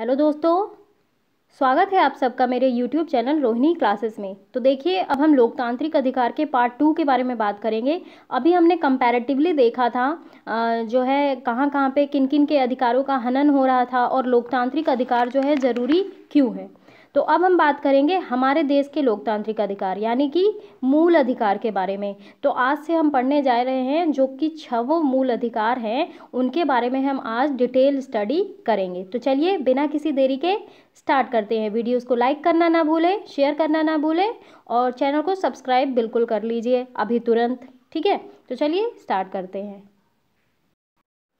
hello दोस्तों स्वागत है आप सबका मेरे यूट्यूब चैनल रोहिणी क्लासेस में तो देखिए अब हम लोकतांत्रिक अधिकार के पार्ट टू के बारे में बात करेंगे अभी हमने कंपैरेटिवली देखा था जो है कहाँ कहाँ पे किन किन के अधिकारों का हनन हो रहा था और लोकतांत्रिक अधिकार जो है ज़रूरी क्यों है तो अब हम बात करेंगे हमारे देश के लोकतांत्रिक अधिकार यानी कि मूल अधिकार के बारे में तो आज से हम पढ़ने जा रहे हैं जो कि छवों मूल अधिकार हैं उनके बारे में हम आज डिटेल स्टडी करेंगे तो चलिए बिना किसी देरी के स्टार्ट करते हैं वीडियोस को लाइक करना ना भूलें शेयर करना ना भूलें और चैनल को सब्सक्राइब बिल्कुल कर लीजिए अभी तुरंत ठीक है तो चलिए स्टार्ट करते हैं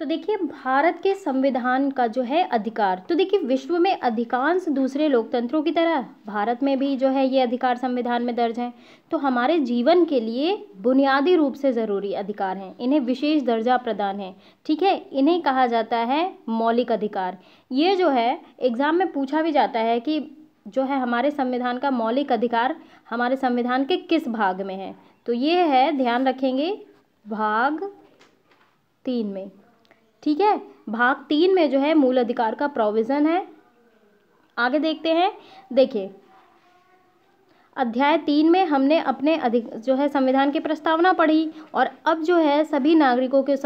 तो देखिए भारत के संविधान का जो है अधिकार तो देखिए विश्व में अधिकांश दूसरे लोकतंत्रों की तरह भारत में भी जो है ये अधिकार संविधान में दर्ज हैं तो हमारे जीवन के लिए बुनियादी रूप से ज़रूरी अधिकार हैं इन्हें विशेष दर्जा प्रदान है ठीक है इन्हें कहा जाता है मौलिक अधिकार ये जो है एग्ज़ाम में पूछा भी जाता है कि जो है हमारे संविधान का मौलिक अधिकार हमारे संविधान के किस भाग में है तो ये है ध्यान रखेंगे भाग तीन में ठीक है भाग तीन में जो है मूल अधिकार का प्रोविज़न है आगे देखते हैं देखिए अध्याय तीन में हमने अपने अधिक जो है संविधान की प्रस्तावना पढ़ी और अब जो है सभी नागरिकों के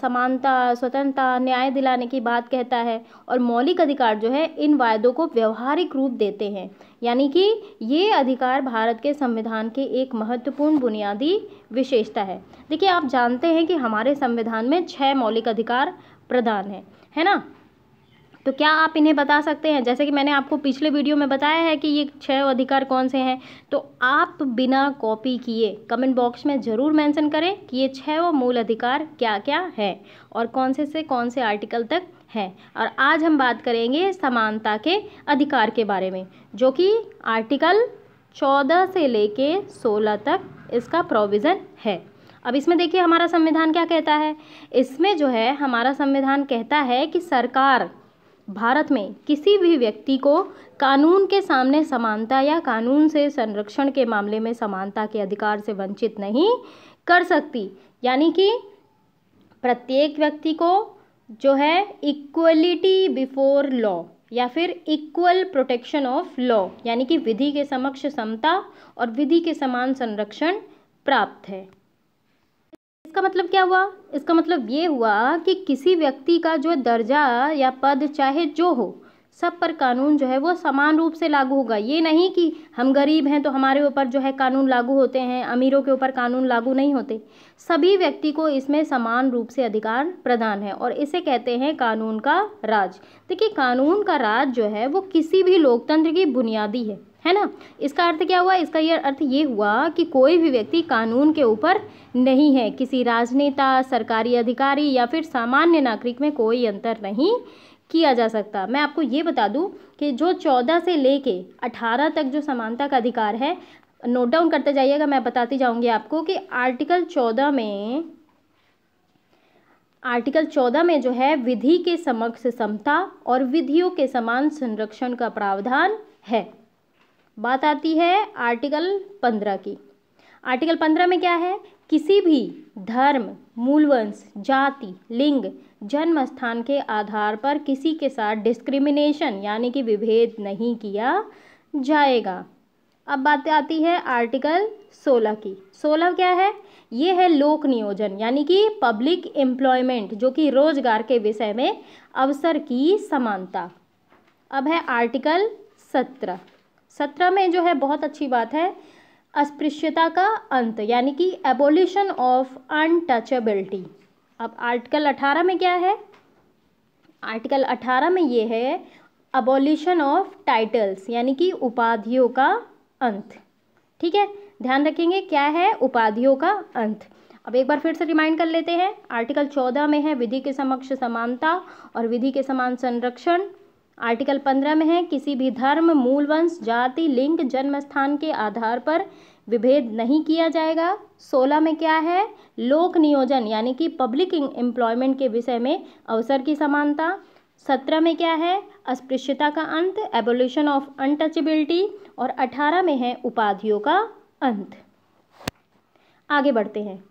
समानता स्वतंत्रता न्याय दिलाने की बात कहता है और मौलिक अधिकार जो है इन वायदों को व्यवहारिक रूप देते हैं यानी कि ये अधिकार भारत के संविधान के एक महत्वपूर्ण बुनियादी विशेषता है देखिए आप जानते हैं कि हमारे संविधान में छः मौलिक अधिकार प्रदान है है ना तो क्या आप इन्हें बता सकते हैं जैसे कि मैंने आपको पिछले वीडियो में बताया है कि ये छः अधिकार कौन से हैं तो आप बिना कॉपी किए कमेंट बॉक्स में ज़रूर मेंशन करें कि ये छः मूल अधिकार क्या क्या हैं और कौन से से कौन से आर्टिकल तक हैं और आज हम बात करेंगे समानता के अधिकार के बारे में जो कि आर्टिकल चौदह से ले सोलह तक इसका प्रोविज़न है अब इसमें देखिए हमारा संविधान क्या कहता है इसमें जो है हमारा संविधान कहता है कि सरकार भारत में किसी भी व्यक्ति को कानून के सामने समानता या कानून से संरक्षण के मामले में समानता के अधिकार से वंचित नहीं कर सकती यानी कि प्रत्येक व्यक्ति को जो है इक्वलिटी बिफोर लॉ या फिर इक्वल प्रोटेक्शन ऑफ लॉ यानी कि विधि के समक्ष समता और विधि के समान संरक्षण प्राप्त है इसका मतलब क्या हुआ इसका मतलब ये हुआ कि किसी व्यक्ति का जो दर्जा या पद चाहे जो हो सब पर कानून जो है वो समान रूप से लागू होगा ये नहीं कि हम गरीब हैं तो हमारे ऊपर जो है कानून लागू होते हैं अमीरों के ऊपर कानून लागू नहीं होते सभी व्यक्ति को इसमें समान रूप से अधिकार प्रदान है और इसे कहते हैं कानून का राज देखिए कानून का राज जो है वो किसी भी लोकतंत्र की बुनियादी है है ना इसका अर्थ क्या हुआ इसका यह अर्थ ये हुआ कि कोई भी व्यक्ति कानून के ऊपर नहीं है किसी राजनेता सरकारी अधिकारी या फिर सामान्य नागरिक में कोई अंतर नहीं किया जा सकता मैं आपको ये बता दूं कि जो चौदह से लेके अठारह तक जो समानता का अधिकार है नोट डाउन करते जाइएगा मैं बताती जाऊंगी आपको कि आर्टिकल चौदह में आर्टिकल चौदह में जो है विधि के समक्ष समता और विधियों के समान संरक्षण का प्रावधान है बात आती है आर्टिकल पंद्रह की आर्टिकल पंद्रह में क्या है किसी भी धर्म मूलवंश जाति लिंग जन्म स्थान के आधार पर किसी के साथ डिस्क्रिमिनेशन यानी कि विभेद नहीं किया जाएगा अब बात आती है आर्टिकल 16 की 16 क्या है ये है लोक नियोजन यानी कि पब्लिक एम्प्लॉयमेंट जो कि रोजगार के विषय में अवसर की समानता अब है आर्टिकल सत्रह सत्रह में जो है बहुत अच्छी बात है अस्पृश्यता का अंत यानी कि एबोल्यूशन ऑफ अनटचेबिलिटी अब आर्टिकल अठारह में क्या है आर्टिकल अठारह में ये है अबोल्यूशन ऑफ टाइटल्स यानी कि उपाधियों का अंत ठीक है ध्यान रखेंगे क्या है उपाधियों का अंत अब एक बार फिर से रिमाइंड कर लेते हैं आर्टिकल चौदह में है विधि के समक्ष समानता और विधि के समान संरक्षण आर्टिकल पंद्रह में है किसी भी धर्म मूल वंश जाति लिंग जन्म स्थान के आधार पर विभेद नहीं किया जाएगा सोलह में क्या है लोक नियोजन यानी कि पब्लिक एम्प्लॉयमेंट के विषय में अवसर की समानता सत्रह में क्या है अस्पृश्यता का अंत एबोल्यूशन ऑफ अनटचेबिलिटी और अठारह में है उपाधियों का अंत आगे बढ़ते हैं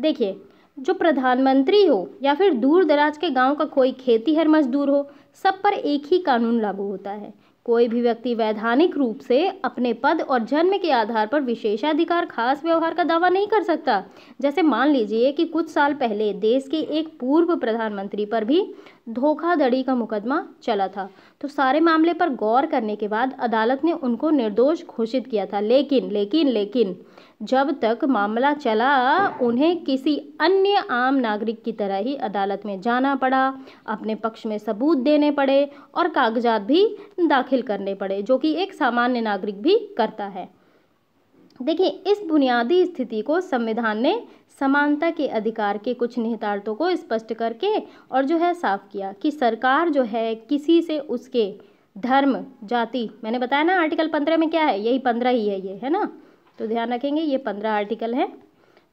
देखिए जो प्रधानमंत्री हो या फिर दूर दराज के गांव का कोई खेतीहर मजदूर हो सब पर एक ही कानून लागू होता है कोई भी व्यक्ति वैधानिक रूप से अपने पद और जन्म के आधार पर विशेषाधिकार खास व्यवहार का दावा नहीं कर सकता जैसे मान लीजिए कि कुछ साल पहले देश के एक पूर्व प्रधानमंत्री पर भी धोखाधड़ी का मुकदमा चला था तो सारे मामले पर गौर करने के बाद अदालत ने उनको निर्दोष घोषित किया था लेकिन लेकिन लेकिन जब तक मामला चला उन्हें किसी अन्य आम नागरिक की तरह ही अदालत में जाना पड़ा अपने पक्ष में सबूत देने पड़े और कागजात भी दाखिल करने पड़े जो कि एक सामान्य नागरिक भी करता है देखिए इस बुनियादी स्थिति को संविधान ने समानता के अधिकार के कुछ निहितार्थों को स्पष्ट करके और जो है साफ किया कि सरकार जो है किसी से उसके धर्म जाति मैंने बताया ना आर्टिकल पंद्रह में क्या है यही पंद्रह ही है ये है ना तो ध्यान रखेंगे ये पंद्रह आर्टिकल है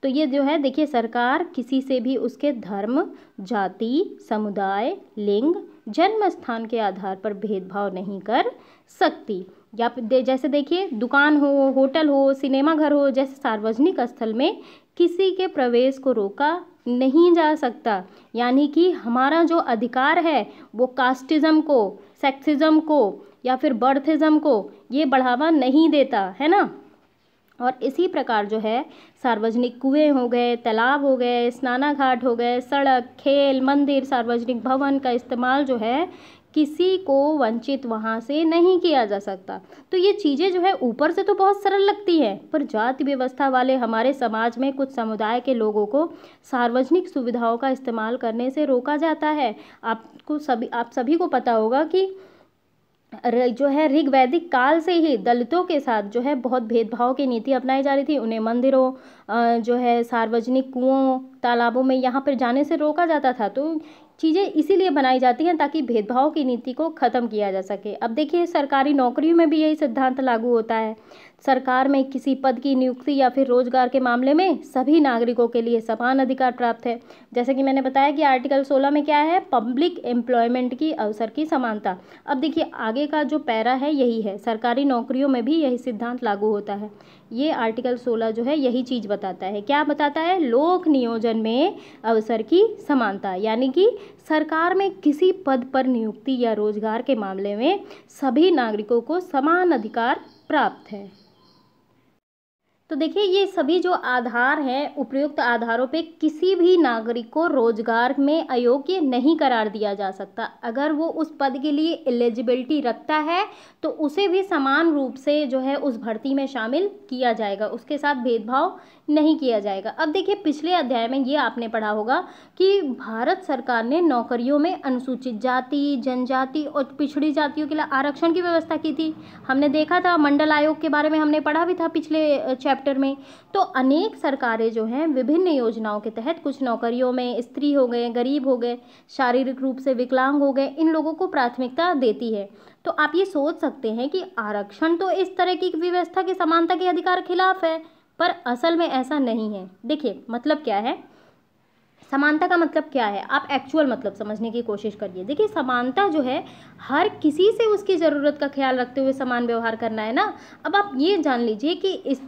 तो ये जो है देखिए सरकार किसी से भी उसके धर्म जाति समुदाय लिंग जन्म स्थान के आधार पर भेदभाव नहीं कर सकती या दे, जैसे देखिए दुकान हो होटल हो सिनेमा घर हो जैसे सार्वजनिक स्थल में किसी के प्रवेश को रोका नहीं जा सकता यानी कि हमारा जो अधिकार है वो कास्टिज़म को सेक्सिज़म को या फिर बर्थिज़म को ये बढ़ावा नहीं देता है ना और इसी प्रकार जो है सार्वजनिक कुएं हो गए तालाब हो गए स्नाना घाट हो गए सड़क खेल मंदिर सार्वजनिक भवन का इस्तेमाल जो है किसी को वंचित वहाँ से नहीं किया जा सकता तो ये चीज़ें जो है ऊपर से तो बहुत सरल लगती हैं पर जाति व्यवस्था वाले हमारे समाज में कुछ समुदाय के लोगों को सार्वजनिक सुविधाओं का इस्तेमाल करने से रोका जाता है आपको सभी आप सभी को पता होगा कि जो है ऋग्वैदिक काल से ही दलितों के साथ जो है बहुत भेदभाव की नीति अपनाई जा रही थी उन्हें मंदिरों जो है सार्वजनिक कुओं तालाबों में यहाँ पर जाने से रोका जाता था तो चीज़ें इसीलिए बनाई जाती हैं ताकि भेदभाव की नीति को ख़त्म किया जा सके अब देखिए सरकारी नौकरियों में भी यही सिद्धांत लागू होता है सरकार में किसी पद की नियुक्ति या फिर रोजगार के मामले में सभी नागरिकों के लिए समान अधिकार प्राप्त है जैसे कि मैंने बताया कि आर्टिकल 16 में क्या है पब्लिक एम्प्लॉयमेंट की अवसर की समानता अब देखिए आगे का जो पैरा है यही है सरकारी नौकरियों में भी यही सिद्धांत लागू होता है ये आर्टिकल सोलह जो है यही चीज़ बताता है क्या बताता है लोक नियोजन में अवसर की समानता यानी कि सरकार में किसी पद पर नियुक्ति या रोजगार के मामले में सभी नागरिकों को समान अधिकार प्राप्त है तो देखिए ये सभी जो आधार हैं उपयुक्त आधारों पे किसी भी नागरिक को रोजगार में अयोग्य नहीं करार दिया जा सकता अगर वो उस पद के लिए एलिजिबिलिटी रखता है तो उसे भी समान रूप से जो है उस भर्ती में शामिल किया जाएगा उसके साथ भेदभाव नहीं किया जाएगा अब देखिए पिछले अध्याय में ये आपने पढ़ा होगा कि भारत सरकार ने नौकरियों में अनुसूचित जाति जनजाति और पिछड़ी जातियों के लिए आरक्षण की व्यवस्था की थी हमने देखा था मंडल आयोग के बारे में हमने पढ़ा भी था पिछले चैप्टर में तो अनेक सरकारें जो हैं विभिन्न योजनाओं के तहत कुछ नौकरियों में स्त्री हो गए गरीब हो गए शारीरिक रूप से विकलांग हो गए इन लोगों को प्राथमिकता देती है तो आप ये सोच सकते हैं कि आरक्षण तो इस तरह की व्यवस्था के समानता के अधिकार खिलाफ है पर असल में ऐसा नहीं है देखिए मतलब क्या है समानता का मतलब क्या है आप एक्चुअल मतलब समझने की कोशिश करिए देखिए समानता जो है हर किसी से उसकी ज़रूरत का ख्याल रखते हुए समान व्यवहार करना है ना अब आप ये जान लीजिए कि इस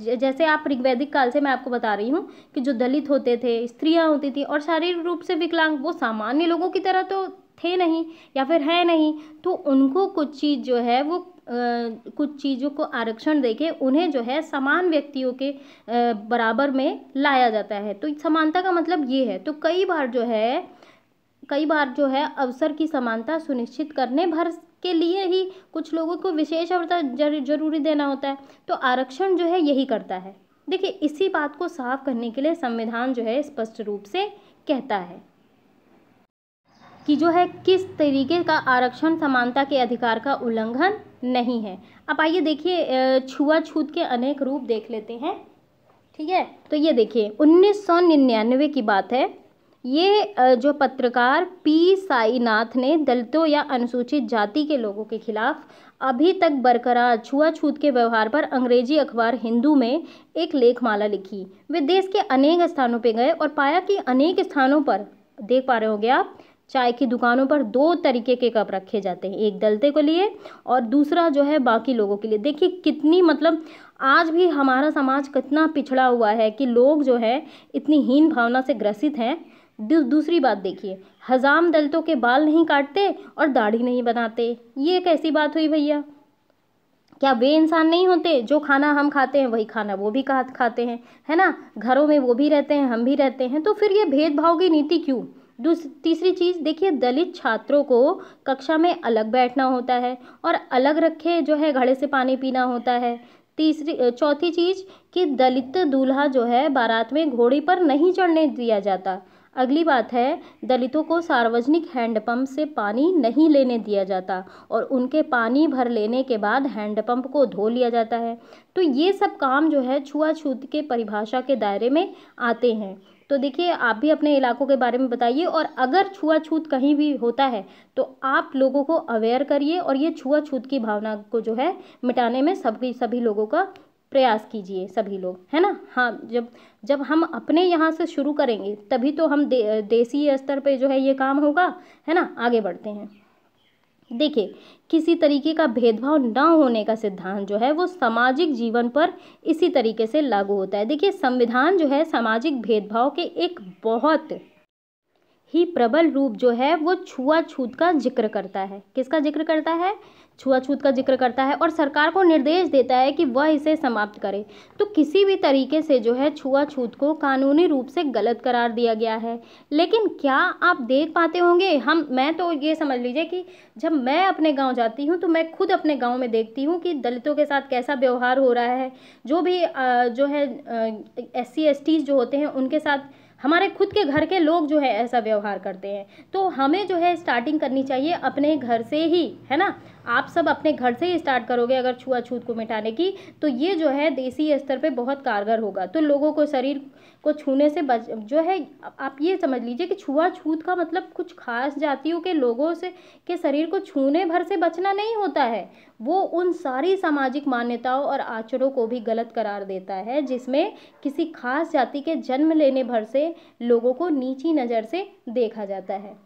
जैसे आप ऋग्वैदिक काल से मैं आपको बता रही हूँ कि जो दलित होते थे स्त्रियाँ होती थी और शारीरिक रूप से विकलांग वो सामान्य लोगों की तरह तो थे नहीं या फिर है नहीं तो उनको कुछ चीज़ जो है वो कुछ चीज़ों को आरक्षण देके उन्हें जो है समान व्यक्तियों के बराबर में लाया जाता है तो समानता का मतलब ये है तो कई बार जो है कई बार जो है अवसर की समानता सुनिश्चित करने भर के लिए ही कुछ लोगों को विशेष अवसर जरूरी देना होता है तो आरक्षण जो है यही करता है देखिए इसी बात को साफ करने के लिए संविधान जो है स्पष्ट रूप से कहता है कि जो है किस तरीके का आरक्षण समानता के अधिकार का उल्लंघन नहीं है अब आइए देखिए छुआछूत के अनेक रूप देख लेते हैं ठीक है तो ये देखिए 1999 की बात है ये जो पत्रकार पी साईनाथ ने दलितों या अनुसूचित जाति के लोगों के खिलाफ अभी तक बरकरार छुआछूत के व्यवहार पर अंग्रेजी अखबार हिंदू में एक लेखमाला लिखी वे देश के अनेक स्थानों पर गए और पाया कि अनेक स्थानों पर देख पा रहे होंगे आप चाय की दुकानों पर दो तरीके के कप रखे जाते हैं एक दलते के लिए और दूसरा जो है बाकी लोगों के लिए देखिए कितनी मतलब आज भी हमारा समाज कितना पिछड़ा हुआ है कि लोग जो है इतनी हीन भावना से ग्रसित हैं दूसरी बात देखिए हजाम दलितों के बाल नहीं काटते और दाढ़ी नहीं बनाते ये कैसी बात हुई भैया क्या वे इंसान नहीं होते जो खाना हम खाते हैं वही खाना वो भी खा खाते हैं है ना घरों में वो भी रहते हैं हम भी रहते हैं तो फिर ये भेदभाव की नीति क्यों तीसरी चीज़ देखिए दलित छात्रों को कक्षा में अलग बैठना होता है और अलग रखे जो है घड़े से पानी पीना होता है तीसरी चौथी चीज़ कि दलित दूल्हा जो है बारात में घोड़ी पर नहीं चढ़ने दिया जाता अगली बात है दलितों को सार्वजनिक हैंडपम्प से पानी नहीं लेने दिया जाता और उनके पानी भर लेने के बाद हैंडपम्प को धो लिया जाता है तो ये सब काम जो है छुआछूत के परिभाषा के दायरे में आते हैं तो देखिए आप भी अपने इलाकों के बारे में बताइए और अगर छुआछूत कहीं भी होता है तो आप लोगों को अवेयर करिए और ये छुआछूत की भावना को जो है मिटाने में सभी सभी लोगों का प्रयास कीजिए सभी लोग है ना हाँ जब जब हम अपने यहाँ से शुरू करेंगे तभी तो हम दे, देसी स्तर पे जो है ये काम होगा है ना आगे बढ़ते हैं देखिए किसी तरीके का भेदभाव ना होने का सिद्धांत जो है वो सामाजिक जीवन पर इसी तरीके से लागू होता है देखिए संविधान जो है सामाजिक भेदभाव के एक बहुत ही प्रबल रूप जो है वो छुआछूत का जिक्र करता है किसका जिक्र करता है छुआछूत का जिक्र करता है और सरकार को निर्देश देता है कि वह इसे समाप्त करे तो किसी भी तरीके से जो है छुआछूत को कानूनी रूप से गलत करार दिया गया है लेकिन क्या आप देख पाते होंगे हम मैं तो ये समझ लीजिए कि जब मैं अपने गाँव जाती हूँ तो मैं खुद अपने गाँव में देखती हूँ कि दलितों के साथ कैसा व्यवहार हो रहा है जो भी जो है एस सी जो होते हैं उनके साथ हमारे खुद के घर के लोग जो है ऐसा व्यवहार करते हैं तो हमें जो है स्टार्टिंग करनी चाहिए अपने घर से ही है ना आप सब अपने घर से ही स्टार्ट करोगे अगर छुआछूत को मिटाने की तो ये जो है देसी स्तर पे बहुत कारगर होगा तो लोगों को शरीर को छूने से बच जो है आप ये समझ लीजिए कि छुआ छूत का मतलब कुछ खास जातियों के लोगों से के शरीर को छूने भर से बचना नहीं होता है वो उन सारी सामाजिक मान्यताओं और आचरणों को भी गलत करार देता है जिसमें किसी खास जाति के जन्म लेने भर से लोगों को नीची नज़र से देखा जाता है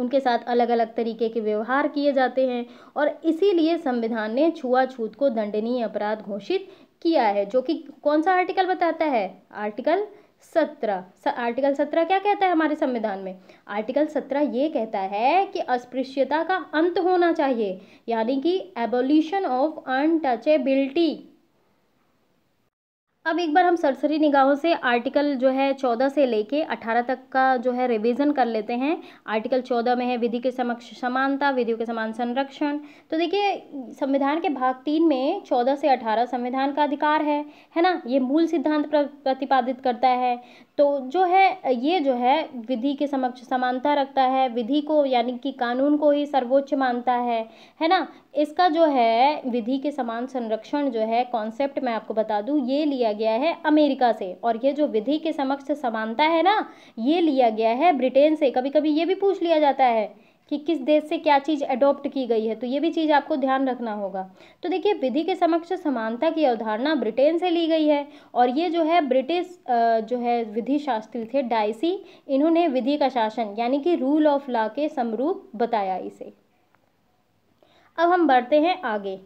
उनके साथ अलग अलग तरीके के व्यवहार किए जाते हैं और इसीलिए संविधान ने छुआछूत को दंडनीय अपराध घोषित किया है जो कि कौन सा आर्टिकल बताता है आर्टिकल सत्रह आर्टिकल सत्रह क्या कहता है हमारे संविधान में आर्टिकल सत्रह ये कहता है कि अस्पृश्यता का अंत होना चाहिए यानी कि एबोल्यूशन ऑफ अनटचेबिलिटी अब एक बार हम सरसरी निगाहों से आर्टिकल जो है चौदह से लेके अठारह तक का जो है रिवीजन कर लेते हैं आर्टिकल चौदह में है विधि के समक्ष समानता विधियों के समान संरक्षण तो देखिए संविधान के भाग तीन में चौदह से अठारह संविधान का अधिकार है है ना ये मूल सिद्धांत प्रतिपादित करता है तो जो है ये जो है विधि के समक्ष समानता रखता है विधि को यानी कि कानून को ही सर्वोच्च मानता है है ना इसका जो है विधि के समान संरक्षण जो है कॉन्सेप्ट मैं आपको बता दूँ ये लिया लिया गया है अमेरिका से और ये जो विधि के समक्ष समानता है ना ये लिया गया है ब्रिटेन से कभी कभी ये भी पूछ लिया जाता है कि किस देश से क्या चीज़ अडॉप्ट की गई है तो ये भी चीज़ आपको ध्यान रखना होगा तो देखिए विधि के समक्ष समानता की अवधारणा ब्रिटेन से ली गई है और ये जो है ब्रिटिश जो है विधि शास्त्री थे डाइसी इन्होंने विधि का शासन यानी कि रूल ऑफ लॉ के समरूप बताया इसे अब हम बढ़ते हैं आगे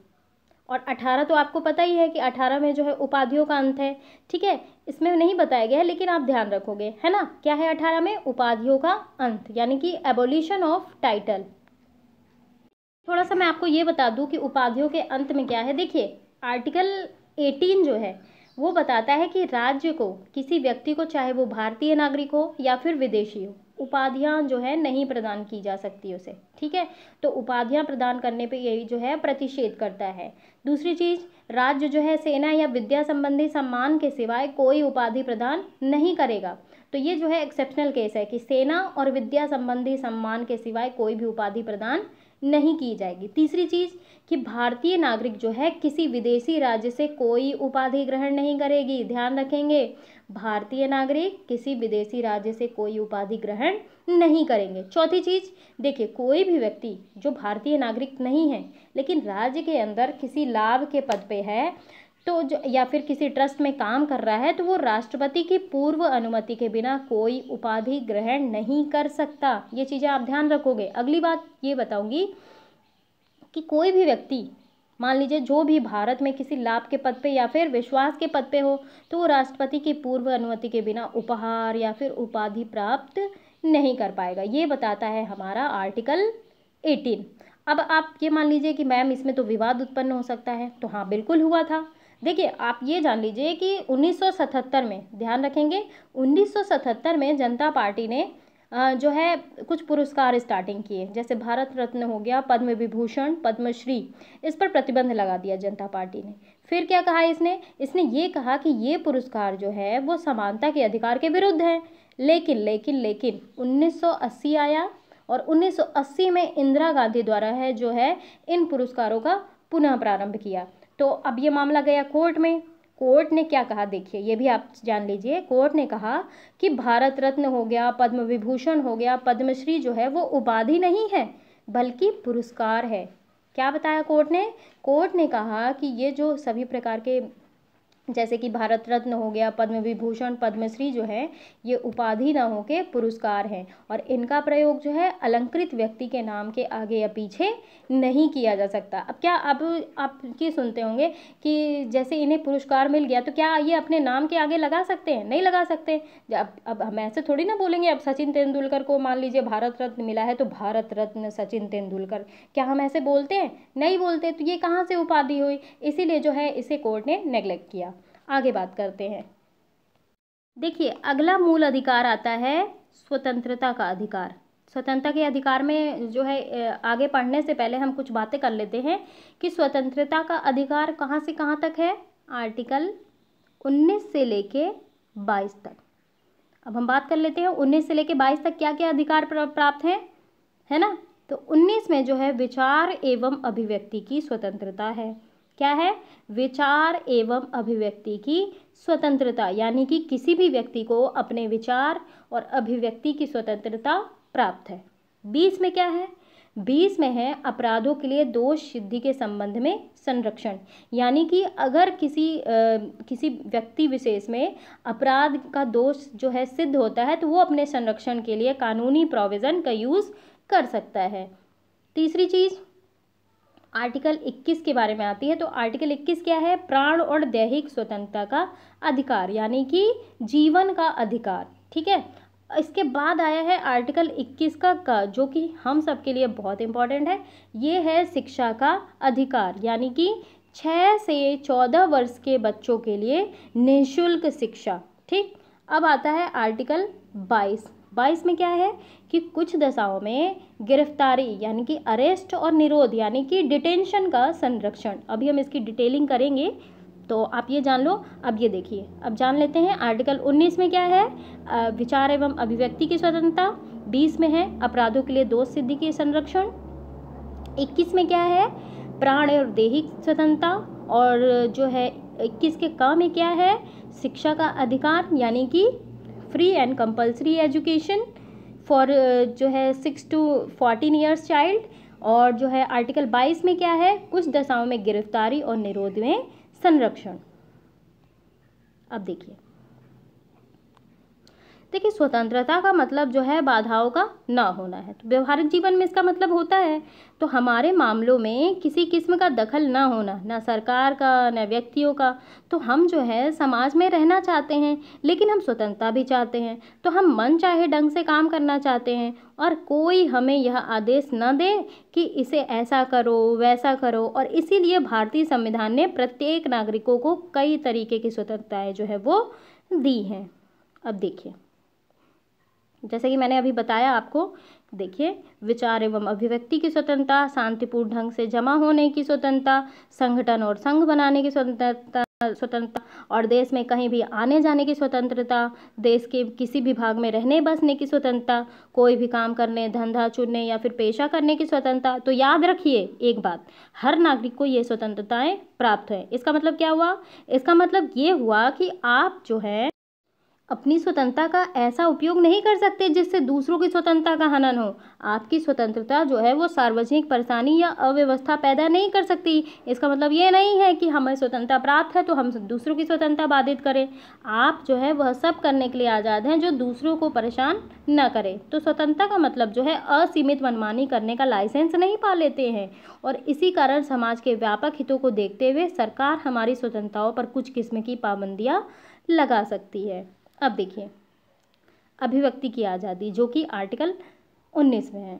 और अठारह तो आपको पता ही है कि अठारह में जो है उपाधियों का अंत है ठीक है इसमें नहीं बताया गया है लेकिन आप ध्यान रखोगे है ना क्या है अठारह में उपाधियों का अंत यानी कि एबोल्यूशन ऑफ टाइटल थोड़ा सा मैं आपको ये बता दूं कि उपाधियों के अंत में क्या है देखिए आर्टिकल एटीन जो है वो बताता है कि राज्य को किसी व्यक्ति को चाहे वो भारतीय नागरिक हो या फिर विदेशी हो उपाधियां जो है नहीं प्रदान की जा सकती उसे ठीक है तो उपाधियां प्रदान करने पे यही जो है प्रतिषेध करता है दूसरी चीज़ राज्य जो है सेना या विद्या संबंधी सम्मान के सिवाय कोई उपाधि प्रदान नहीं करेगा तो ये जो है एक्सेप्शनल केस है कि सेना और विद्या संबंधी सम्मान के सिवाय कोई भी उपाधि प्रदान नहीं की जाएगी तीसरी चीज़ कि भारतीय नागरिक जो है किसी विदेशी राज्य से कोई उपाधि ग्रहण नहीं करेगी ध्यान रखेंगे भारतीय नागरिक किसी विदेशी राज्य से कोई उपाधि ग्रहण नहीं करेंगे चौथी चीज देखिए कोई भी व्यक्ति जो भारतीय नागरिक नहीं है लेकिन राज्य के अंदर किसी लाभ के पद पे है तो जो या फिर किसी ट्रस्ट में काम कर रहा है तो वो राष्ट्रपति की पूर्व अनुमति के बिना कोई उपाधि ग्रहण नहीं कर सकता ये चीज़ें आप ध्यान रखोगे अगली बात ये बताऊंगी कि कोई भी व्यक्ति मान लीजिए जो भी भारत में किसी लाभ के पद पे या फिर विश्वास के पद पे हो तो वो राष्ट्रपति की पूर्व अनुमति के बिना उपहार या फिर उपाधि प्राप्त नहीं कर पाएगा ये बताता है हमारा आर्टिकल एटीन अब आप ये मान लीजिए कि मैम इसमें तो विवाद उत्पन्न हो सकता है तो हाँ बिल्कुल हुआ था देखिए आप ये जान लीजिए कि 1977 में ध्यान रखेंगे 1977 में जनता पार्टी ने जो है कुछ पुरस्कार स्टार्टिंग किए जैसे भारत रत्न हो गया पद्म विभूषण पद्मश्री इस पर प्रतिबंध लगा दिया जनता पार्टी ने फिर क्या कहा इसने इसने ये कहा कि ये पुरस्कार जो है वो समानता के अधिकार के विरुद्ध हैं लेकिन लेकिन लेकिन 1980 आया और 1980 में इंदिरा गांधी द्वारा है जो है इन पुरस्कारों का पुनः प्रारंभ किया तो अब ये मामला गया कोर्ट में कोर्ट ने क्या कहा देखिए ये भी आप जान लीजिए कोर्ट ने कहा कि भारत रत्न हो गया पद्म विभूषण हो गया पद्मश्री जो है वो उपाधि नहीं है बल्कि पुरस्कार है क्या बताया कोर्ट ने कोर्ट ने कहा कि ये जो सभी प्रकार के जैसे कि भारत रत्न हो गया पद्म विभूषण पद्मश्री जो है ये उपाधि न हो के पुरस्कार हैं और इनका प्रयोग जो है अलंकृत व्यक्ति के नाम के आगे या पीछे नहीं किया जा सकता अब क्या अब आप ये सुनते होंगे कि जैसे इन्हें पुरस्कार मिल गया तो क्या ये अपने नाम के आगे लगा सकते हैं नहीं लगा सकते अब अब हम ऐसे थोड़ी ना बोलेंगे अब सचिन तेंदुलकर को मान लीजिए भारत रत्न मिला है तो भारत रत्न सचिन तेंदुलकर क्या हम ऐसे बोलते हैं नहीं बोलते तो ये कहाँ से उपाधि हुई इसीलिए जो है इसे कोर्ट ने नेग्लेक्ट किया आगे बात करते हैं देखिए अगला मूल अधिकार आता है स्वतंत्रता का अधिकार स्वतंत्रता के अधिकार में जो है आगे पढ़ने से पहले हम कुछ बातें कर लेते हैं कि स्वतंत्रता का अधिकार कहाँ से कहाँ तक है आर्टिकल 19 से लेके 22 तक अब हम बात कर लेते हैं 19 से लेके 22 तक क्या क्या अधिकार प्राप्त हैं है ना तो 19 में जो है विचार एवं अभिव्यक्ति की स्वतंत्रता है क्या है विचार एवं अभिव्यक्ति की स्वतंत्रता यानी कि किसी भी व्यक्ति को अपने विचार और अभिव्यक्ति की स्वतंत्रता प्राप्त है बीस में क्या है बीस में है अपराधों के लिए दोष सिद्धि के संबंध में संरक्षण यानी कि अगर किसी आ, किसी व्यक्ति विशेष में अपराध का दोष जो है सिद्ध होता है तो वो अपने संरक्षण के लिए कानूनी प्रोविज़न का यूज़ कर सकता है तीसरी चीज़ आर्टिकल 21 के बारे में आती है तो आर्टिकल 21 क्या है प्राण और दैहिक स्वतंत्रता का अधिकार यानी कि जीवन का अधिकार ठीक है इसके बाद आया है आर्टिकल 21 का क जो कि हम सबके लिए बहुत इम्पॉर्टेंट है ये है शिक्षा का अधिकार यानी कि छः से चौदह वर्ष के बच्चों के लिए निःशुल्क शिक्षा ठीक अब आता है आर्टिकल बाईस बाईस में क्या है कि कुछ दशाओं में गिरफ्तारी यानी कि अरेस्ट और निरोध यानी कि डिटेंशन का संरक्षण अभी हम इसकी डिटेलिंग करेंगे तो आप ये जान लो अब ये देखिए अब जान लेते हैं आर्टिकल 19 में क्या है विचार एवं अभिव्यक्ति की स्वतंत्रता 20 में है अपराधों के लिए दोष सिद्धि के संरक्षण 21 में क्या है प्राण और देहिक स्वतंत्रता और जो है इक्कीस के क में क्या है शिक्षा का अधिकार यानी कि free and compulsory education for जो है six to fourteen years child और जो है आर्टिकल बाईस में क्या है कुछ दशाओं में गिरफ्तारी और निरोध में संरक्षण अब देखिए देखिए स्वतंत्रता का मतलब जो है बाधाओं का ना होना है तो व्यवहारिक जीवन में इसका मतलब होता है तो हमारे मामलों में किसी किस्म का दखल ना होना ना सरकार का ना व्यक्तियों का तो हम जो है समाज में रहना चाहते हैं लेकिन हम स्वतंत्रता भी चाहते हैं तो हम मन चाहे ढंग से काम करना चाहते हैं और कोई हमें यह आदेश न दे कि इसे ऐसा करो वैसा करो और इसीलिए भारतीय संविधान ने प्रत्येक नागरिकों को कई तरीके की स्वतंत्रताएँ जो है वो दी हैं अब देखिए जैसे कि मैंने अभी बताया आपको देखिए विचार एवं अभिव्यक्ति की स्वतंत्रता शांतिपूर्ण ढंग से जमा होने की स्वतंत्रता संगठन और संघ बनाने की स्वतंत्रता स्वतंत्रता और देश में कहीं भी आने जाने की स्वतंत्रता देश के किसी भी भाग में रहने बसने की स्वतंत्रता कोई भी काम करने धंधा चुनने या फिर पेशा करने की स्वतंत्रता तो याद रखिए एक बात हर नागरिक को ये स्वतंत्रताएं प्राप्त हैं इसका मतलब क्या हुआ इसका मतलब ये हुआ कि आप जो है अपनी स्वतंत्रता का ऐसा उपयोग नहीं कर सकते जिससे दूसरों की स्वतंत्रता का हनन हो आपकी स्वतंत्रता जो है वो सार्वजनिक परेशानी या अव्यवस्था पैदा नहीं कर सकती इसका मतलब ये नहीं है कि हमें स्वतंत्रता प्राप्त है तो हम दूसरों की स्वतंत्रता बाधित करें आप जो है वह सब करने के लिए आज़ाद हैं जो दूसरों को परेशान न करें तो स्वतंत्रता का मतलब जो है असीमित मनमानी करने का लाइसेंस नहीं पा लेते हैं और इसी कारण समाज के व्यापक हितों को देखते हुए सरकार हमारी स्वतंत्रताओं पर कुछ किस्म की पाबंदियाँ लगा सकती है अब देखिए अभिव्यक्ति की आज़ादी जो कि आर्टिकल उन्नीस में है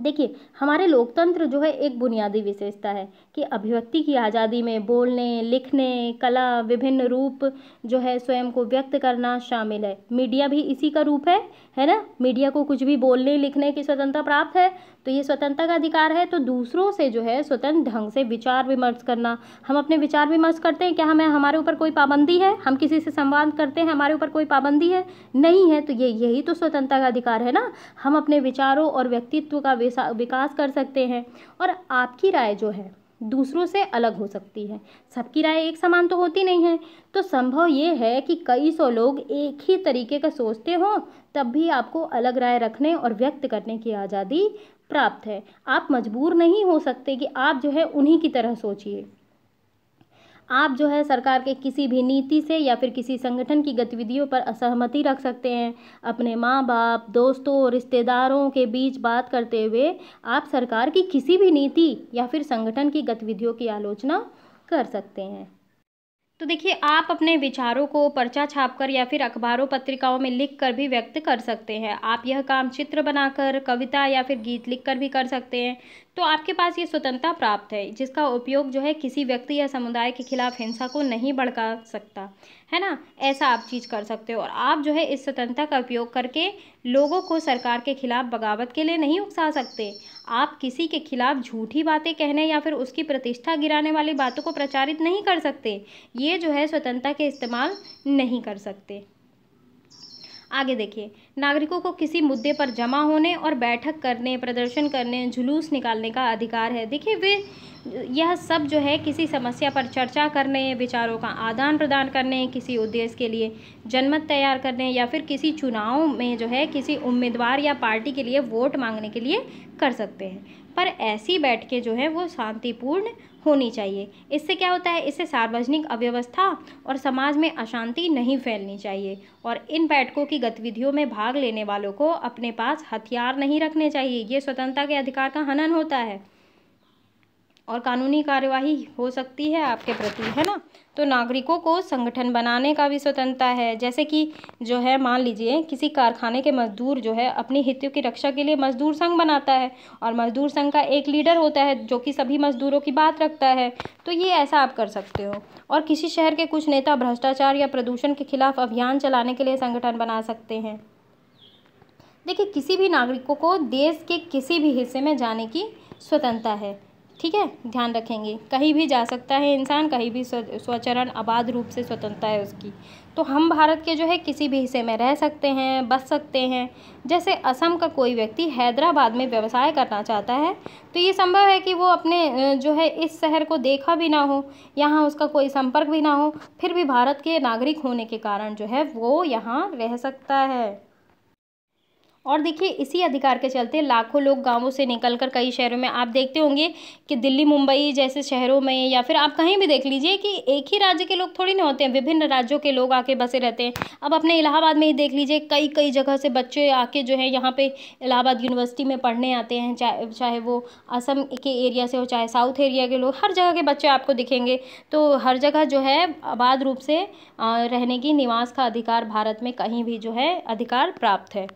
देखिए हमारे लोकतंत्र जो है एक बुनियादी विशेषता है कि अभिव्यक्ति की आज़ादी में बोलने लिखने कला विभिन्न रूप जो है स्वयं को व्यक्त करना शामिल है मीडिया भी इसी का रूप है है ना मीडिया को कुछ भी बोलने लिखने की स्वतंत्रता प्राप्त है तो ये स्वतंत्रता का अधिकार है तो दूसरों से जो है स्वतंत्र ढंग से विचार विमर्श करना हम अपने विचार विमर्श करते हैं क्या हमें हमारे ऊपर कोई पाबंदी है हम किसी से संवाद करते हैं हमारे ऊपर कोई पाबंदी है नहीं है तो ये यही तो स्वतंत्रता का अधिकार है ना हम अपने विचारों और व्यक्तित्व का विकास कर सकते हैं और आपकी राय जो है दूसरों से अलग हो सकती है सबकी राय एक समान तो होती नहीं है तो संभव ये है कि कई सौ लोग एक ही तरीके का सोचते हों तब भी आपको अलग राय रखने और व्यक्त करने की आज़ादी प्राप्त है आप मजबूर नहीं हो सकते कि आप जो है उन्हीं की तरह सोचिए आप जो है सरकार के किसी भी नीति से या फिर किसी संगठन की गतिविधियों पर असहमति रख सकते हैं अपने माँ बाप दोस्तों रिश्तेदारों के बीच बात करते हुए आप सरकार की किसी भी नीति या फिर संगठन की गतिविधियों की आलोचना कर सकते हैं तो देखिए आप अपने विचारों को पर्चा छापकर या फिर अखबारों पत्रिकाओं में लिख कर भी व्यक्त कर सकते हैं आप यह काम चित्र बनाकर कविता या फिर गीत लिख कर भी कर सकते हैं तो आपके पास ये स्वतंत्रता प्राप्त है जिसका उपयोग जो है किसी व्यक्ति या समुदाय के खिलाफ हिंसा को नहीं भड़का सकता है ना ऐसा आप चीज़ कर सकते हो और आप जो है इस स्वतंत्रता का उपयोग करके लोगों को सरकार के खिलाफ बगावत के लिए नहीं उकसा सकते आप किसी के खिलाफ झूठी बातें कहने या फिर उसकी प्रतिष्ठा गिराने वाली बातों को प्रचारित नहीं कर सकते ये जो है स्वतंत्रता के इस्तेमाल नहीं कर सकते आगे देखिए नागरिकों को किसी मुद्दे पर जमा होने और बैठक करने प्रदर्शन करने जुलूस निकालने का अधिकार है देखिए वे यह सब जो है किसी समस्या पर चर्चा करने विचारों का आदान प्रदान करने किसी उद्देश्य के लिए जनमत तैयार करने या फिर किसी चुनाव में जो है किसी उम्मीदवार या पार्टी के लिए वोट मांगने के लिए कर सकते हैं पर ऐसी बैठकें जो है वो शांतिपूर्ण होनी चाहिए इससे क्या होता है इससे सार्वजनिक अव्यवस्था और समाज में अशांति नहीं फैलनी चाहिए और इन बैठकों की गतिविधियों में भाग लेने वालों को अपने पास हथियार नहीं रखने चाहिए ये स्वतंत्रता के अधिकार का हनन होता है और कानूनी कार्यवाही हो सकती है आपके प्रति है ना तो नागरिकों को संगठन बनाने का भी स्वतंत्रता है जैसे कि जो है मान लीजिए किसी कारखाने के मजदूर जो है अपने हितों की रक्षा के लिए मजदूर संघ बनाता है और मजदूर संघ का एक लीडर होता है जो कि सभी मजदूरों की बात रखता है तो ये ऐसा आप कर सकते हो और किसी शहर के कुछ नेता भ्रष्टाचार या प्रदूषण के खिलाफ अभियान चलाने के लिए संगठन बना सकते हैं देखिए किसी भी नागरिकों को देश के किसी भी हिस्से में जाने की स्वतंत्रता है ठीक है ध्यान रखेंगे कहीं भी जा सकता है इंसान कहीं भी स्वचरण आबाद रूप से स्वतंत्रता है उसकी तो हम भारत के जो है किसी भी हिस्से में रह सकते हैं बस सकते हैं जैसे असम का कोई व्यक्ति हैदराबाद में व्यवसाय करना चाहता है तो ये संभव है कि वो अपने जो है इस शहर को देखा भी ना हो यहाँ उसका कोई संपर्क भी ना हो फिर भी भारत के नागरिक होने के कारण जो है वो यहाँ रह सकता है और देखिए इसी अधिकार के चलते लाखों लोग गांवों से निकलकर कई शहरों में आप देखते होंगे कि दिल्ली मुंबई जैसे शहरों में या फिर आप कहीं भी देख लीजिए कि एक ही राज्य के लोग थोड़ी ना होते हैं विभिन्न राज्यों के लोग आके बसे रहते हैं अब अपने इलाहाबाद में ही देख लीजिए कई कई जगह से बच्चे आके जो है यहाँ पर इलाहाबाद यूनिवर्सिटी में पढ़ने आते हैं चाहे चाहे वो असम के एरिया से हो चाहे साउथ एरिया के लोग हर जगह के बच्चे आपको दिखेंगे तो हर जगह जो है आबाद रूप से रहने की निवास का अधिकार भारत में कहीं भी जो है अधिकार प्राप्त है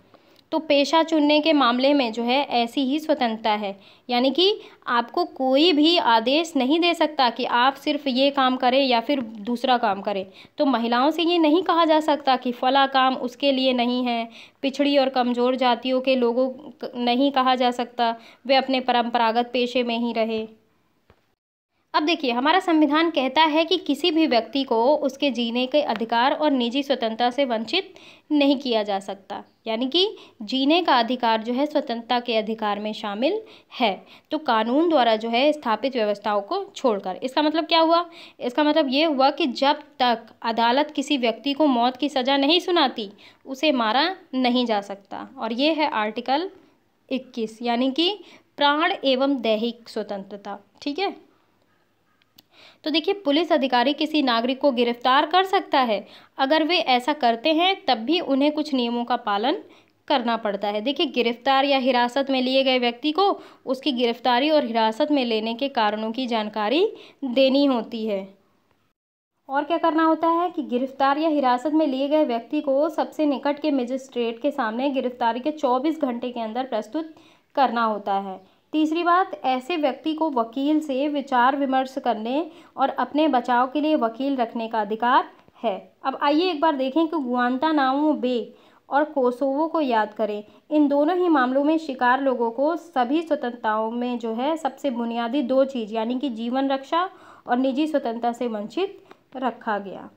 तो पेशा चुनने के मामले में जो है ऐसी ही स्वतंत्रता है यानी कि आपको कोई भी आदेश नहीं दे सकता कि आप सिर्फ ये काम करें या फिर दूसरा काम करें तो महिलाओं से ये नहीं कहा जा सकता कि फ़ला काम उसके लिए नहीं है पिछड़ी और कमज़ोर जातियों के लोगों नहीं कहा जा सकता वे अपने परंपरागत पेशे में ही रहे अब देखिए हमारा संविधान कहता है कि किसी भी व्यक्ति को उसके जीने के अधिकार और निजी स्वतंत्रता से वंचित नहीं किया जा सकता यानी कि जीने का अधिकार जो है स्वतंत्रता के अधिकार में शामिल है तो कानून द्वारा जो है स्थापित व्यवस्थाओं को छोड़कर इसका मतलब क्या हुआ इसका मतलब ये हुआ कि जब तक अदालत किसी व्यक्ति को मौत की सज़ा नहीं सुनाती उसे मारा नहीं जा सकता और ये है आर्टिकल इक्कीस यानी कि प्राण एवं दैहिक स्वतंत्रता ठीक है तो देखिए पुलिस अधिकारी किसी नागरिक को गिरफ्तार कर सकता है अगर वे ऐसा करते हैं तब भी उन्हें कुछ नियमों का पालन करना पड़ता है देखिए गिरफ्तार या हिरासत में लिए गए व्यक्ति को उसकी गिरफ्तारी और हिरासत में लेने के कारणों की जानकारी देनी होती है और क्या करना होता है कि गिरफ्तार या हिरासत में लिए गए व्यक्ति को सबसे निकट के मजिस्ट्रेट के सामने गिरफ्तारी के 24 घंटे के अंदर प्रस्तुत करना होता है तीसरी बात ऐसे व्यक्ति को वकील से विचार विमर्श करने और अपने बचाव के लिए वकील रखने का अधिकार है अब आइए एक बार देखें कि गुआंता नाव बे और कोसोवो को याद करें इन दोनों ही मामलों में शिकार लोगों को सभी स्वतंत्रताओं में जो है सबसे बुनियादी दो चीज़ यानी कि जीवन रक्षा और निजी स्वतंत्रता से वंचित रखा गया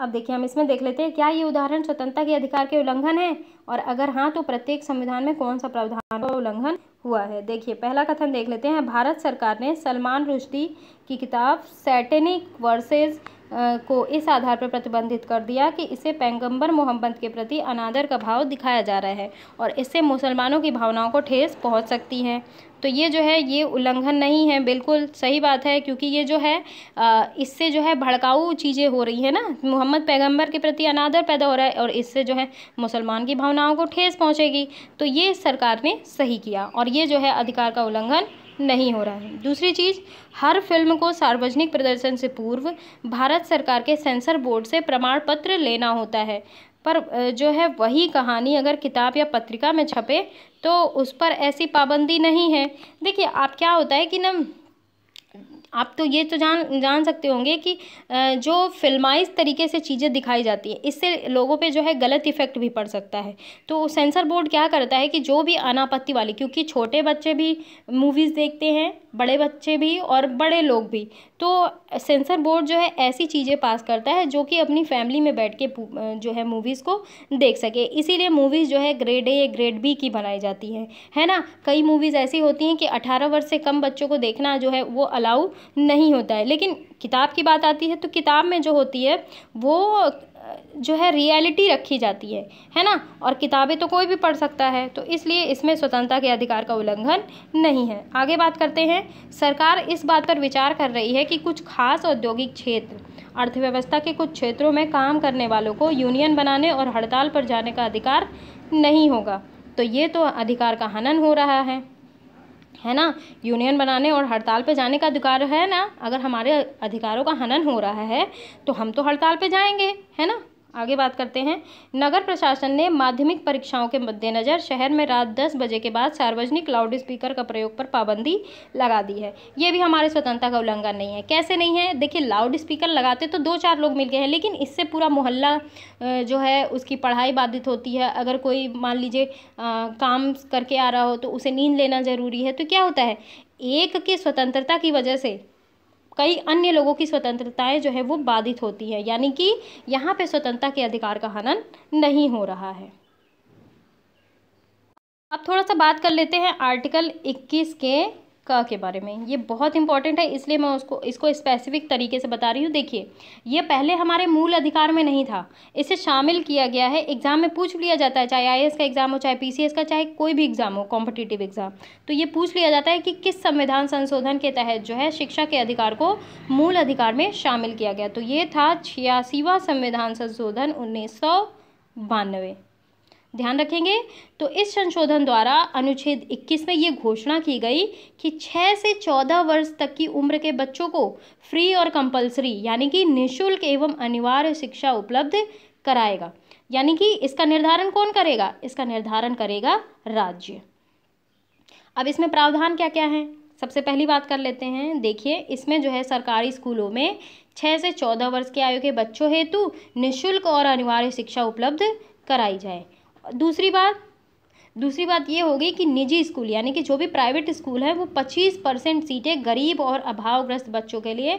अब देखिए हम इसमें देख लेते हैं क्या ये उदाहरण स्वतंत्रता के अधिकार के उल्लंघन है और अगर हाँ तो प्रत्येक संविधान में कौन सा प्रावधान का उल्लंघन हुआ है देखिए पहला कथन देख लेते हैं भारत सरकार ने सलमान रुश्दी की किताब सैटेनिक वर्सेज को इस आधार पर प्रतिबंधित कर दिया कि इसे पैगंबर मोहम्मद के प्रति अनादर का भाव दिखाया जा रहा है और इससे मुसलमानों की भावनाओं को ठेस पहुंच सकती है तो ये जो है ये उल्लंघन नहीं है बिल्कुल सही बात है क्योंकि ये जो है इससे जो है भड़काऊ चीज़ें हो रही है ना मोहम्मद पैगंबर के प्रति अनादर पैदा हो रहा है और इससे जो है मुसलमान की भावनाओं को ठेस पहुँचेगी तो ये सरकार ने सही किया और ये जो है अधिकार का उल्लंघन नहीं हो रहा है दूसरी चीज़ हर फिल्म को सार्वजनिक प्रदर्शन से पूर्व भारत सरकार के सेंसर बोर्ड से प्रमाण पत्र लेना होता है पर जो है वही कहानी अगर किताब या पत्रिका में छपे तो उस पर ऐसी पाबंदी नहीं है देखिए आप क्या होता है कि ना आप तो ये तो जान जान सकते होंगे कि जो फिल्माइज तरीके से चीज़ें दिखाई जाती है इससे लोगों पे जो है गलत इफ़ेक्ट भी पड़ सकता है तो सेंसर बोर्ड क्या करता है कि जो भी अनापत्ति वाली क्योंकि छोटे बच्चे भी मूवीज़ देखते हैं बड़े बच्चे भी और बड़े लोग भी तो सेंसर बोर्ड जो है ऐसी चीज़ें पास करता है जो कि अपनी फैमिली में बैठ के जो है मूवीज़ को देख सके इसीलिए मूवीज़ जो है ग्रेड ए या ग्रेड बी की बनाई जाती है है ना कई मूवीज़ ऐसी होती हैं कि अठारह वर्ष से कम बच्चों को देखना जो है वो अलाउ नहीं होता है लेकिन किताब की बात आती है तो किताब में जो होती है वो जो है रियलिटी रखी जाती है है ना और किताबें तो कोई भी पढ़ सकता है तो इसलिए इसमें स्वतंत्रता के अधिकार का उल्लंघन नहीं है आगे बात करते हैं सरकार इस बात पर विचार कर रही है कि कुछ खास औद्योगिक क्षेत्र अर्थव्यवस्था के कुछ क्षेत्रों में काम करने वालों को यूनियन बनाने और हड़ताल पर जाने का अधिकार नहीं होगा तो ये तो अधिकार का हनन हो रहा है है ना यूनियन बनाने और हड़ताल पे जाने का अधिकार है ना अगर हमारे अधिकारों का हनन हो रहा है तो हम तो हड़ताल पे जाएंगे है ना आगे बात करते हैं नगर प्रशासन ने माध्यमिक परीक्षाओं के मद्देनज़र शहर में रात 10 बजे के बाद सार्वजनिक लाउड स्पीकर का प्रयोग पर पाबंदी लगा दी है ये भी हमारे स्वतंत्रता का उल्लंघन नहीं है कैसे नहीं है देखिए लाउड स्पीकर लगाते तो दो चार लोग मिल गए हैं लेकिन इससे पूरा मोहल्ला जो है उसकी पढ़ाई बाधित होती है अगर कोई मान लीजिए काम करके आ रहा हो तो उसे नींद लेना ज़रूरी है तो क्या होता है एक की स्वतंत्रता की वजह से कई अन्य लोगों की स्वतंत्रताएं जो है वो बाधित होती हैं यानी कि यहाँ पे स्वतंत्रता के अधिकार का हनन नहीं हो रहा है अब थोड़ा सा बात कर लेते हैं आर्टिकल 21 के का के बारे में ये बहुत इंपॉर्टेंट है इसलिए मैं उसको इसको स्पेसिफिक तरीके से बता रही हूँ देखिए ये पहले हमारे मूल अधिकार में नहीं था इसे शामिल किया गया है एग्ज़ाम में पूछ लिया जाता है चाहे आई का एग्ज़ाम हो चाहे पी का चाहे कोई भी एग्ज़ाम हो कॉम्पिटिटिव एग्ज़ाम तो ये पूछ लिया जाता है कि किस संविधान संशोधन के तहत जो है शिक्षा के अधिकार को मूल अधिकार में शामिल किया गया तो ये था छियासीवा संविधान संशोधन उन्नीस सौ बानवे ध्यान रखेंगे तो इस संशोधन द्वारा अनुच्छेद 21 में ये घोषणा की गई कि 6 से 14 वर्ष तक की उम्र के बच्चों को फ्री और कंपलसरी यानी कि निःशुल्क एवं अनिवार्य शिक्षा उपलब्ध कराएगा यानी कि इसका निर्धारण कौन करेगा इसका निर्धारण करेगा राज्य अब इसमें प्रावधान क्या क्या है सबसे पहली बात कर लेते हैं देखिए इसमें जो है सरकारी स्कूलों में छः से चौदह वर्ष के आयु के बच्चों हेतु निःशुल्क और अनिवार्य शिक्षा उपलब्ध कराई जाए दूसरी बात दूसरी बात ये होगी कि निजी स्कूल यानी कि जो भी प्राइवेट स्कूल है वो 25 परसेंट सीटें गरीब और अभावग्रस्त बच्चों के लिए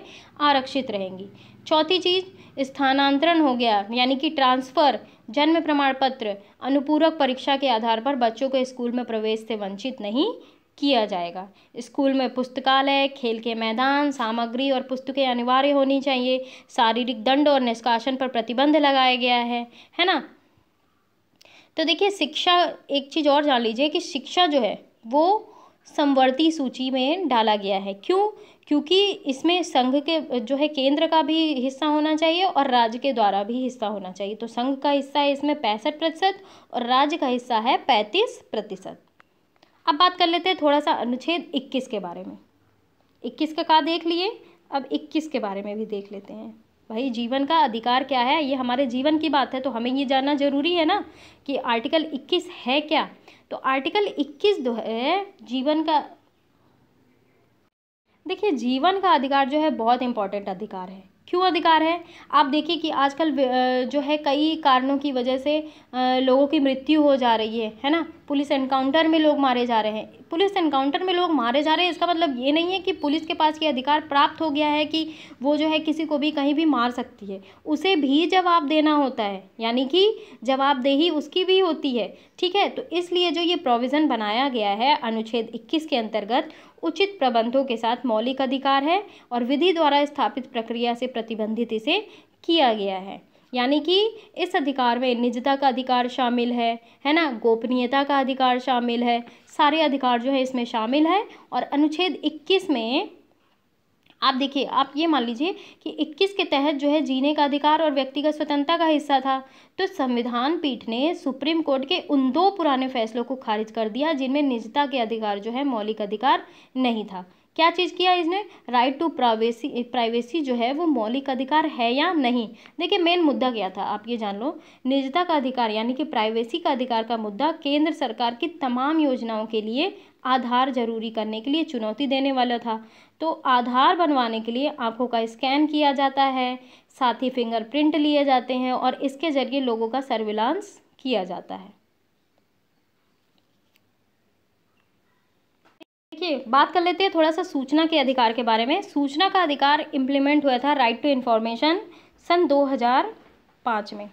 आरक्षित रहेंगी चौथी चीज़ स्थानांतरण हो गया यानी कि ट्रांसफ़र जन्म प्रमाण पत्र अनुपूरक परीक्षा के आधार पर बच्चों को स्कूल में प्रवेश से वंचित नहीं किया जाएगा स्कूल में पुस्तकालय खेल के मैदान सामग्री और पुस्तकें अनिवार्य होनी चाहिए शारीरिक दंड और निष्कासन पर प्रतिबंध लगाया गया है है ना तो देखिए शिक्षा एक चीज़ और जान लीजिए कि शिक्षा जो है वो संवर्ती सूची में डाला गया है क्यों क्योंकि इसमें संघ के जो है केंद्र का भी हिस्सा होना चाहिए और राज्य के द्वारा भी हिस्सा होना चाहिए तो संघ का हिस्सा है इसमें पैंसठ प्रतिशत और राज्य का हिस्सा है पैंतीस प्रतिशत अब बात कर लेते हैं थोड़ा सा अनुच्छेद इक्कीस के बारे में इक्कीस का कहा देख लिए अब इक्कीस के बारे में भी देख लेते हैं भाई जीवन का अधिकार क्या है ये हमारे जीवन की बात है तो हमें ये जानना जरूरी है ना कि आर्टिकल 21 है क्या तो आर्टिकल 21 जो है जीवन का देखिए जीवन का अधिकार जो है बहुत इंपॉर्टेंट अधिकार है क्यों अधिकार है आप देखिए कि आजकल जो है कई कारणों की वजह से लोगों की मृत्यु हो जा रही है है ना पुलिस एनकाउंटर में लोग मारे जा रहे हैं पुलिस एनकाउंटर में लोग मारे जा रहे हैं इसका मतलब ये नहीं है कि पुलिस के पास ये अधिकार प्राप्त हो गया है कि वो जो है किसी को भी कहीं भी मार सकती है उसे भी जवाब देना होता है यानी कि जवाबदेही उसकी भी होती है ठीक है तो इसलिए जो ये प्रोविज़न बनाया गया है अनुच्छेद 21 के अंतर्गत उचित प्रबंधों के साथ मौलिक अधिकार है और विधि द्वारा स्थापित प्रक्रिया से प्रतिबंधित इसे किया गया है यानी कि इस अधिकार में निजता का अधिकार शामिल है है ना गोपनीयता का अधिकार शामिल है सारे अधिकार जो है इसमें शामिल है और अनुच्छेद 21 में आप देखिए आप ये मान लीजिए कि 21 के तहत जो है जीने का अधिकार और व्यक्तिगत स्वतंत्रता का हिस्सा था तो संविधान पीठ ने सुप्रीम कोर्ट के उन दो पुराने फैसलों को खारिज कर दिया जिनमें निजता के अधिकार जो है मौलिक अधिकार नहीं था क्या चीज़ किया इसने राइट टू प्राइवेसी प्राइवेसी जो है वो मौलिक अधिकार है या नहीं देखिए मेन मुद्दा क्या था आप ये जान लो निजता का अधिकार यानी कि प्राइवेसी का अधिकार का मुद्दा केंद्र सरकार की तमाम योजनाओं के लिए आधार जरूरी करने के लिए चुनौती देने वाला था तो आधार बनवाने के लिए आंखों का स्कैन किया जाता है साथ ही फिंगरप्रिंट लिए जाते हैं और इसके जरिए लोगों का सर्विलांस किया जाता है देखिए बात कर लेते हैं थोड़ा सा सूचना के अधिकार के बारे में सूचना का अधिकार इम्प्लीमेंट हुआ था राइट टू इन्फॉर्मेशन सन 2005 में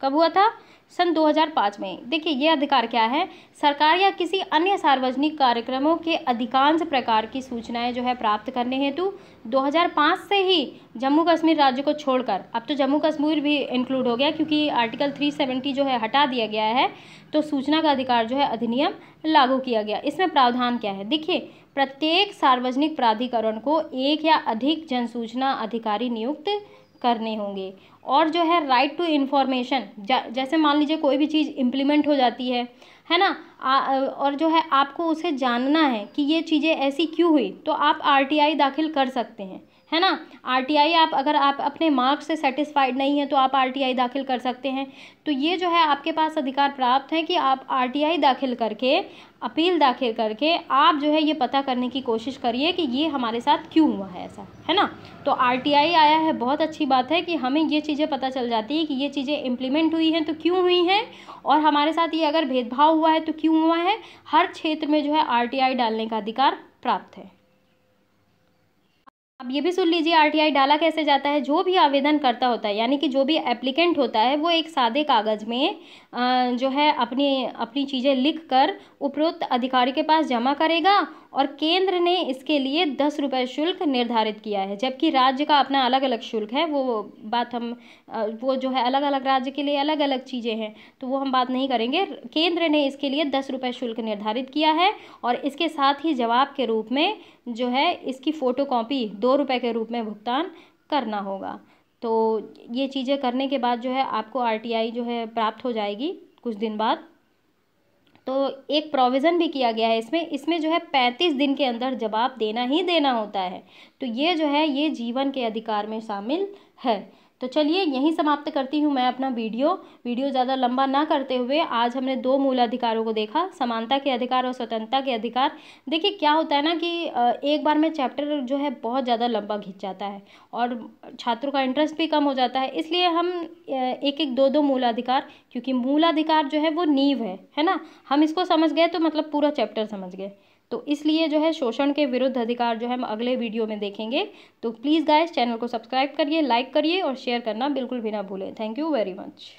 कब हुआ था सन 2005 में देखिए ये अधिकार क्या है सरकार या किसी अन्य सार्वजनिक कार्यक्रमों के अधिकांश प्रकार की सूचनाएं जो है प्राप्त करने हेतु 2005 से ही जम्मू कश्मीर राज्य को छोड़कर अब तो जम्मू कश्मीर भी इंक्लूड हो गया क्योंकि आर्टिकल 370 जो है हटा दिया गया है तो सूचना का अधिकार जो है अधिनियम लागू किया गया इसमें प्रावधान क्या है देखिए प्रत्येक सार्वजनिक प्राधिकरण को एक या अधिक जनसूचना अधिकारी नियुक्त करने होंगे और जो है राइट टू इन्फॉर्मेशन जैसे मान लीजिए कोई भी चीज़ इम्प्लीमेंट हो जाती है है ना आ, और जो है आपको उसे जानना है कि ये चीज़ें ऐसी क्यों हुई तो आप आर दाखिल कर सकते हैं है ना आरटीआई आप अगर आप अपने मार्क्स से सेटिस्फाइड नहीं है तो आप आरटीआई दाखिल कर सकते हैं तो ये जो है आपके पास अधिकार प्राप्त है कि आप आरटीआई दाखिल करके अपील दाखिल करके आप जो है ये पता करने की कोशिश करिए कि ये हमारे साथ क्यों हुआ है ऐसा है ना तो आरटीआई आया है बहुत अच्छी बात है कि हमें ये चीज़ें पता चल जाती है कि ये चीज़ें इम्प्लीमेंट हुई हैं तो क्यों हुई हैं और हमारे साथ ये अगर भेदभाव हुआ है तो क्यों हुआ है हर क्षेत्र में जो है आर डालने का अधिकार प्राप्त है अब ये भी सुन लीजिए आरटीआई डाला कैसे जाता है जो भी आवेदन करता होता है यानी कि जो भी एप्लीकेंट होता है वो एक सादे कागज़ में जो है अपनी अपनी चीज़ें लिख कर उपरोक्त अधिकारी के पास जमा करेगा और केंद्र ने इसके लिए दस रुपये शुल्क निर्धारित किया है जबकि राज्य का अपना अलग अलग शुल्क है वो बात हम वो जो है अलग अलग राज्य के लिए अलग अलग चीज़ें हैं तो वो हम बात नहीं करेंगे केंद्र ने इसके लिए दस रुपये शुल्क निर्धारित किया है और इसके साथ ही जवाब के रूप में जो है इसकी फ़ोटो दो सौ रुपये के रूप में भुगतान करना होगा तो ये चीज़ें करने के बाद जो है आपको आर जो है प्राप्त हो जाएगी कुछ दिन बाद तो एक प्रोविज़न भी किया गया है इसमें इसमें जो है पैंतीस दिन के अंदर जवाब देना ही देना होता है तो ये जो है ये जीवन के अधिकार में शामिल है तो चलिए यहीं समाप्त करती हूँ मैं अपना वीडियो वीडियो ज़्यादा लंबा ना करते हुए आज हमने दो मूल अधिकारों को देखा समानता के अधिकार और स्वतंत्रता के अधिकार देखिए क्या होता है ना कि एक बार में चैप्टर जो है बहुत ज़्यादा लंबा खींच जाता है और छात्रों का इंटरेस्ट भी कम हो जाता है इसलिए हम एक एक दो दो मूलाधिकार क्योंकि मूलाधिकार जो है वो नींव है है ना हम इसको समझ गए तो मतलब पूरा चैप्टर समझ गए तो इसलिए जो है शोषण के विरुद्ध अधिकार जो है हम अगले वीडियो में देखेंगे तो प्लीज़ गाइस चैनल को सब्सक्राइब करिए लाइक करिए और शेयर करना बिल्कुल भी ना भूलें थैंक यू वेरी मच